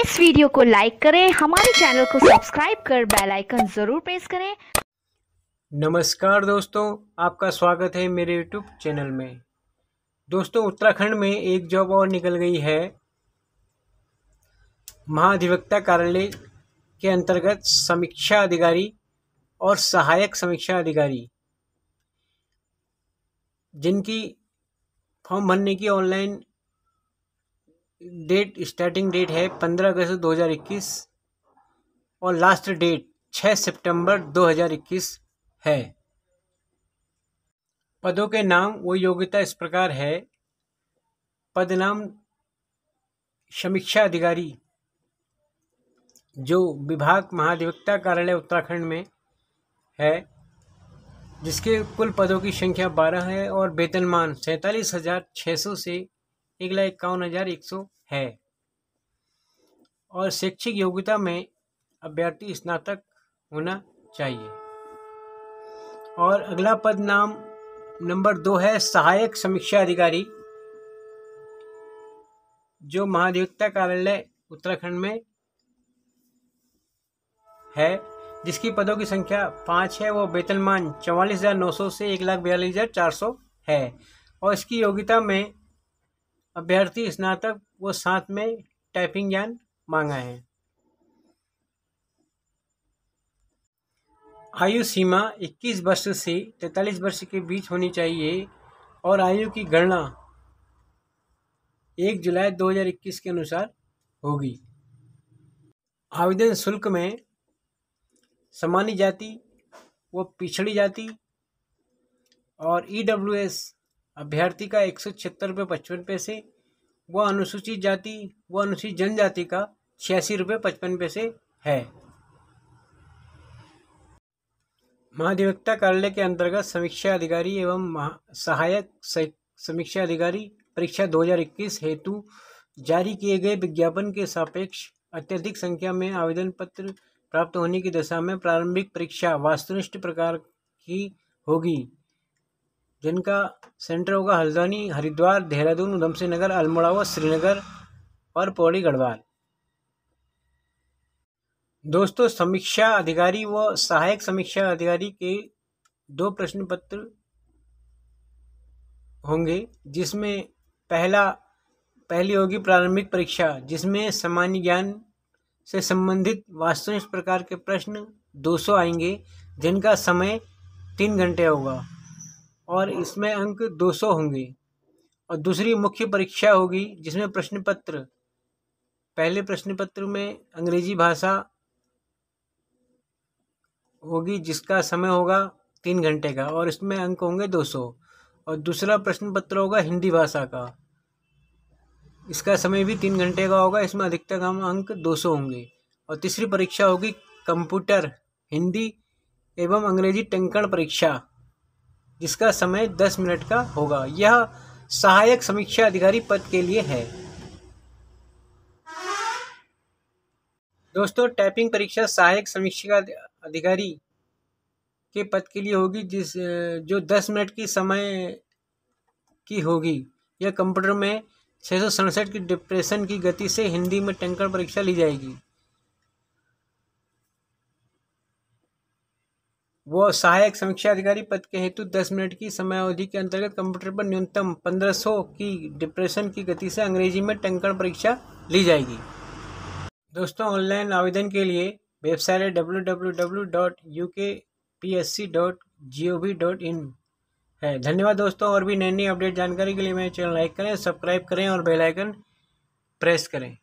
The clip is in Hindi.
इस वीडियो को लाइक करें हमारे चैनल को सब्सक्राइब कर बेल आइकन ज़रूर प्रेस करें नमस्कार दोस्तों आपका स्वागत है मेरे यूट्यूब चैनल में दोस्तों उत्तराखंड में एक जॉब और निकल गई है महाधिवक्ता कार्यालय के अंतर्गत समीक्षा अधिकारी और सहायक समीक्षा अधिकारी जिनकी फॉर्म भरने की ऑनलाइन डेट स्टार्टिंग डेट है पंद्रह अगस्त दो हज़ार इक्कीस और लास्ट डेट छः सितंबर दो हज़ार इक्कीस है पदों के नाम व योग्यता इस प्रकार है पद नाम समीक्षा अधिकारी जो विभाग महाधिवक्ता कार्यालय उत्तराखंड में है जिसके कुल पदों की संख्या बारह है और वेतनमान सैंतालीस हज़ार छः सौ से एक लाख इक्यावन हज़ार एक सौ है और शैक्षिक योग्यता में अभ्यर्थी स्नातक होना चाहिए और अगला पद नाम नंबर दो है सहायक समीक्षा अधिकारी जो महाधिवक्ता कार्यालय उत्तराखंड में है जिसकी पदों की संख्या पाँच है वो वेतनमान चौवालीस हज़ार नौ सौ से एक लाख बयालीस हज़ार चार सौ है और इसकी योग्यता में अभ्यर्थी स्नातक व साथ में टाइपिंग ज्ञान मांगा है आयु सीमा 21 वर्ष से 43 वर्ष के बीच होनी चाहिए और आयु की गणना 1 जुलाई 2021 के अनुसार होगी आवेदन शुल्क में सामान्य जाति व पिछड़ी जाति और ई डब्ल्यू एस अभ्यर्थी का एक सौ छिहत्तर रुपये पचपन पैसे व अनुसूचित जाति व अनुसूचित जनजाति का छियासी रुपये पचपन पैसे है महाधिवक्ता कार्यालय के अंतर्गत समीक्षा अधिकारी एवं सहायक समीक्षा अधिकारी परीक्षा 2021 हेतु जारी किए गए विज्ञापन के सापेक्ष अत्यधिक संख्या में आवेदन पत्र प्राप्त होने की दशा में प्रारंभिक परीक्षा वास्तुनिष्ठ प्रकार की होगी जिनका सेंटर होगा हल्द्वानी हरिद्वार देहरादून उधमसिंह नगर अल्मोड़ा व श्रीनगर और पौड़ी गढ़वाल दोस्तों समीक्षा अधिकारी व सहायक समीक्षा अधिकारी के दो प्रश्न पत्र होंगे जिसमें पहला पहली होगी प्रारंभिक परीक्षा जिसमें सामान्य ज्ञान से संबंधित वास्तविक प्रकार के प्रश्न 200 आएंगे जिनका समय तीन घंटे होगा और इसमें अंक 200 होंगे और दूसरी मुख्य परीक्षा होगी जिसमें प्रश्न पत्र पहले प्रश्न पत्र में अंग्रेजी भाषा होगी जिसका समय होगा तीन घंटे का और इसमें अंक होंगे दो सौ और दूसरा प्रश्न पत्र होगा हिंदी भाषा का इसका समय भी तीन घंटे का होगा इसमें अधिकतम अंक दो सौ होंगे और तीसरी परीक्षा होगी कंप्यूटर हिंदी एवं अंग्रेजी टंकण परीक्षा जिसका समय दस मिनट का होगा यह सहायक समीक्षा अधिकारी पद के लिए है दोस्तों टाइपिंग परीक्षा सहायक समीक्षा अधिकारी के पद के लिए होगी जिस जो दस मिनट की समय की होगी यह कंप्यूटर में छः सौ सड़सठ की डिप्रेशन की गति से हिंदी में टैंकर परीक्षा ली जाएगी वो सहायक समीक्षा अधिकारी पद के हेतु दस मिनट की समयावधि के अंतर्गत कंप्यूटर पर न्यूनतम पंद्रह सौ की डिप्रेशन की गति से अंग्रेजी में टंकण परीक्षा ली जाएगी दोस्तों ऑनलाइन आवेदन के लिए वेबसाइट है W W W dot U K P S C dot G O V dot in है धन्यवाद दोस्तों और भी नई नई अपडेट जानकारी के लिए मेरे चैनल लाइक करें सब्सक्राइब करें और बेलाइकन प्रेस करें